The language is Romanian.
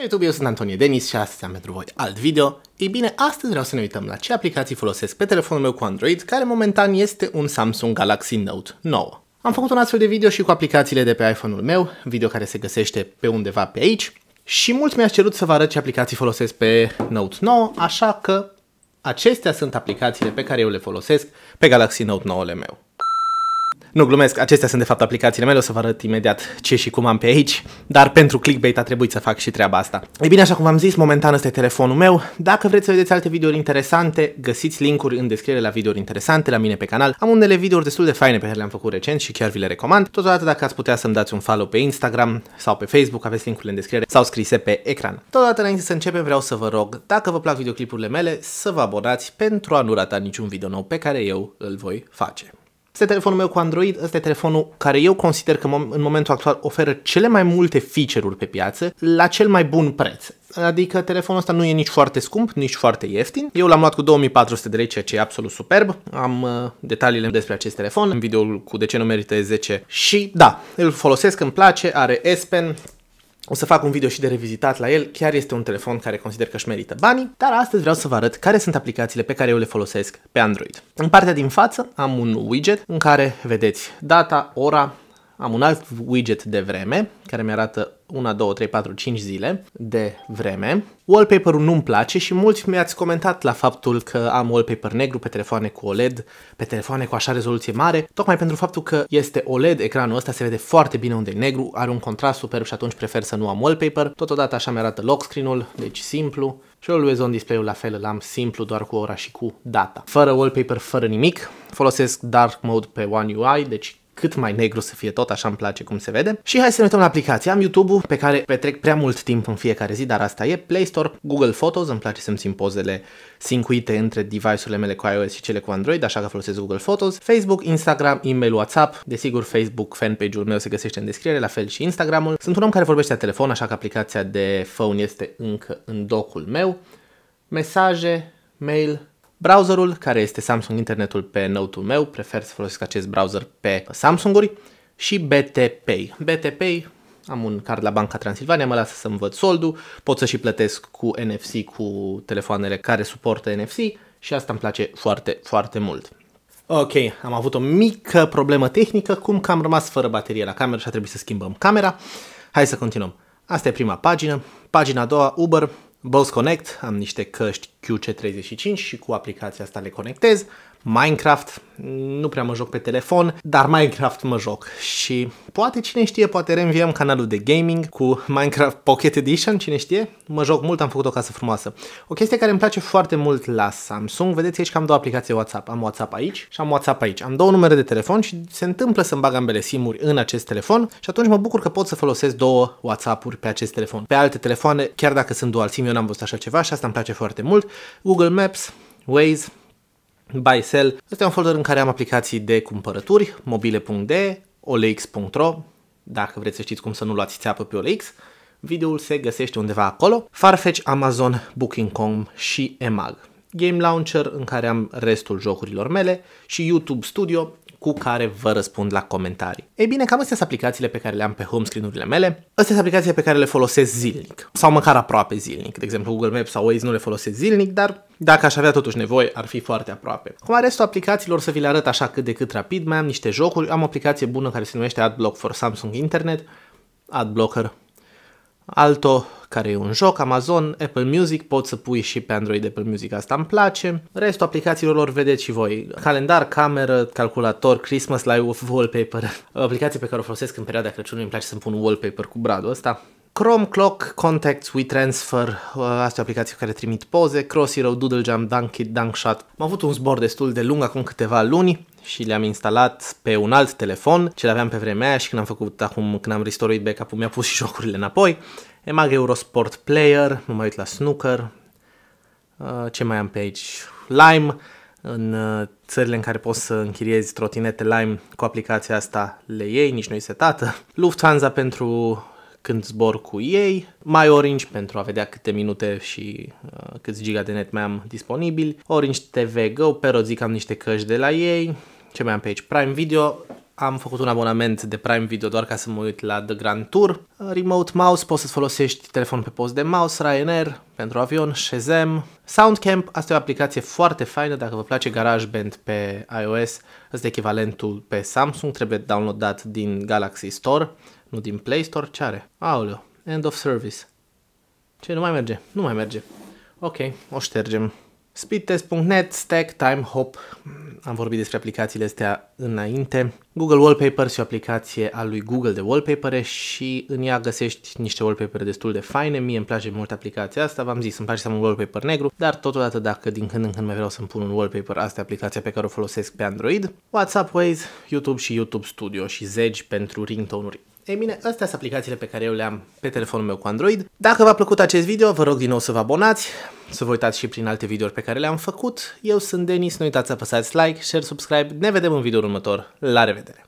YouTube, eu sunt Antonie Denis și astăzi am pentru voi alt video. Ei bine, astăzi vreau să ne uităm la ce aplicații folosesc pe telefonul meu cu Android, care momentan este un Samsung Galaxy Note 9. Am făcut un astfel de video și cu aplicațiile de pe iPhone-ul meu, video care se găsește pe undeva pe aici, și mult mi-a cerut să vă arăt ce aplicații folosesc pe Note 9, așa că acestea sunt aplicațiile pe care eu le folosesc pe Galaxy Note 9-le meu. Nu, glumesc, acestea sunt de fapt aplicațiile mele, o să vă arăt imediat ce și cum am pe aici, dar pentru clickbait a trebuit să fac și treaba asta. Ei bine, așa cum v-am zis, momentan ăsta e telefonul meu. Dacă vreți să vedeți alte videouri interesante, găsiți linkuri în descriere la videouri interesante la mine pe canal. Am unele videouri destul de faine pe care le-am făcut recent și chiar vi le recomand. Totodată dacă ați putea să-mi dați un follow pe Instagram sau pe Facebook, aveți linkurile în descriere sau scrise pe ecran. Totodată înainte să începem, vreau să vă rog, dacă vă plac videoclipurile mele, să vă abonați pentru a nu rata niciun video nou pe care eu îl voi face. Este telefonul meu cu Android, ăsta e telefonul care eu consider că în momentul actual oferă cele mai multe feature-uri pe piață la cel mai bun preț. Adică telefonul ăsta nu e nici foarte scump, nici foarte ieftin. Eu l-am luat cu 2400 de lei, ceea ce e absolut superb. Am uh, detaliile despre acest telefon în videoul cu de ce nu merită 10 și da, îl folosesc, îmi place, are S Pen, o să fac un video și de revizitat la el, chiar este un telefon care consider că își merită banii, dar astăzi vreau să vă arăt care sunt aplicațiile pe care eu le folosesc pe Android. În partea din față am un widget în care vedeți data, ora, am un alt widget de vreme, care mi arată 1, 2, 3, 4, 5 zile de vreme. Wallpaper-ul nu-mi place și mulți mi-ați comentat la faptul că am wallpaper negru pe telefoane cu OLED, pe telefoane cu așa rezoluție mare, tocmai pentru faptul că este OLED ecranul ăsta, se vede foarte bine unde e negru, are un contrast superb și atunci prefer să nu am wallpaper. Totodată așa mi-arată lock screen-ul, deci simplu. Și always on display-ul la fel îl am simplu doar cu ora și cu data. Fără wallpaper, fără nimic. Folosesc dark mode pe One UI, deci cât mai negru să fie tot, așa îmi place cum se vede. Și hai să ne uităm la aplicație. Am YouTube-ul pe care petrec prea mult timp în fiecare zi, dar asta e. Play Store, Google Photos, îmi place să-mi țin pozele sincuite între device-urile mele cu iOS și cele cu Android, așa că folosesc Google Photos, Facebook, Instagram, email, WhatsApp, desigur Facebook, fanpage-ul meu se găsește în descriere, la fel și Instagramul. Sunt un om care vorbește la telefon, așa că aplicația de phone este încă în docul meu. Mesaje, mail, browserul, care este Samsung Internetul pe note meu, prefer să folosesc acest browser pe Samsung-uri, și BTP. BTP am un card la Banca Transilvania, mă lasă să-mi văd soldul, pot să și plătesc cu NFC, cu telefoanele care suportă NFC și asta îmi place foarte, foarte mult. Ok, am avut o mică problemă tehnică, cum că am rămas fără baterie la cameră și a trebuit să schimbăm camera. Hai să continuăm. Asta e prima pagină. Pagina a doua, Uber, Bose Connect, am niște căști QC35 și cu aplicația asta le conectez, Minecraft, nu prea mă joc pe telefon, dar Minecraft mă joc și poate cine știe, poate reînviem canalul de gaming cu Minecraft Pocket Edition, cine știe, mă joc mult, am făcut o casă frumoasă. O chestie care îmi place foarte mult la Samsung, vedeți aici că am două aplicații WhatsApp, am WhatsApp aici și am WhatsApp aici, am două numere de telefon și se întâmplă să-mi bag ambele simuri în acest telefon și atunci mă bucur că pot să folosesc două WhatsApp-uri pe acest telefon. Pe alte telefoane, chiar dacă sunt dual SIM, eu n-am văzut așa ceva și asta îmi place foarte mult. Google Maps, Waze, buy, sell. Este un folder în care am aplicații de cumpărături, mobile.de, olx.ro, dacă vreți să știți cum să nu luați țeapă pe OLX, videoul se găsește undeva acolo, Farfetch, Amazon, Booking.com și Emag. Game Launcher în care am restul jocurilor mele și YouTube Studio cu care vă răspund la comentarii. Ei bine, cam astea sunt aplicațiile pe care le am pe home screen-urile mele. Astea sunt aplicațiile pe care le folosesc zilnic sau măcar aproape zilnic. De exemplu, Google Maps sau Waze nu le folosesc zilnic, dar dacă aș avea totuși nevoie, ar fi foarte aproape. Cum are restul aplicațiilor să vi le arăt așa cât de cât rapid. Mai am niște jocuri, am o aplicație bună care se numește AdBlock for Samsung Internet, AdBlocker Alto care e un joc, Amazon, Apple Music, poți să pui și pe Android Apple Music, asta îmi place. Restul aplicațiilor lor vedeți și voi. Calendar, cameră, calculator, Christmas Live, wallpaper. Aplicații pe care o folosesc în perioada Crăciunului îmi place să-mi pun un wallpaper cu bradul ăsta. Chrome, Clock, Contacts, WeTransfer, ă, astea aplicații care trimit poze, Dunk It, Dunkit, Dunkshot. Am avut un zbor destul de lung acum câteva luni și le-am instalat pe un alt telefon, ce l-aveam pe vremea aia și când am făcut acum, când am restorit backup-ul, mi-a pus și jocurile înapoi EMAG Eurosport Player, mă mai uit la snooker, uh, ce mai am pe aici? Lime, în uh, țările în care poți să închiriezi trotinete Lime cu aplicația asta le iei, nici nu-i setată. Lufthansa pentru când zbor cu ei, mai Orange pentru a vedea câte minute și uh, câți giga de net mai am disponibil. Orange TV Go, pe rod zic am niște căști de la ei, ce mai am pe aici, Prime Video, am făcut un abonament de Prime Video doar ca să mă uit la The Grand Tour. Remote Mouse, poți să-ți folosești telefon pe post de mouse, Ryanair pentru avion, Shazam. Soundcamp, asta e o aplicație foarte faină, dacă vă place GarageBand pe iOS, este echivalentul pe Samsung, trebuie downloadat din Galaxy Store, nu din Play Store, ce are? Aoleu, end of service. Ce, nu mai merge? Nu mai merge. Ok, o ștergem. Speedtest.net, stack, time, hop am vorbit despre aplicațiile astea înainte. Google Wallpaper e o aplicație a lui Google de wallpaper și în ea găsești niște wallpaper destul de faine. Mie îmi place mult aplicația asta, v-am zis, îmi place să am un wallpaper negru, dar totodată dacă din când în când mai vreau să-mi pun un wallpaper, asta e aplicația pe care o folosesc pe Android. WhatsApp, Waze, YouTube și YouTube Studio și zeci pentru ringtone-uri. Ei bine, astea sunt aplicațiile pe care eu le-am pe telefonul meu cu Android. Dacă v-a plăcut acest video, vă rog din nou să vă abonați, să vă uitați și prin alte videouri pe care le-am făcut. Eu sunt Denis, nu uitați să apăsați like, share, subscribe. Ne vedem în videoul următor. La revedere!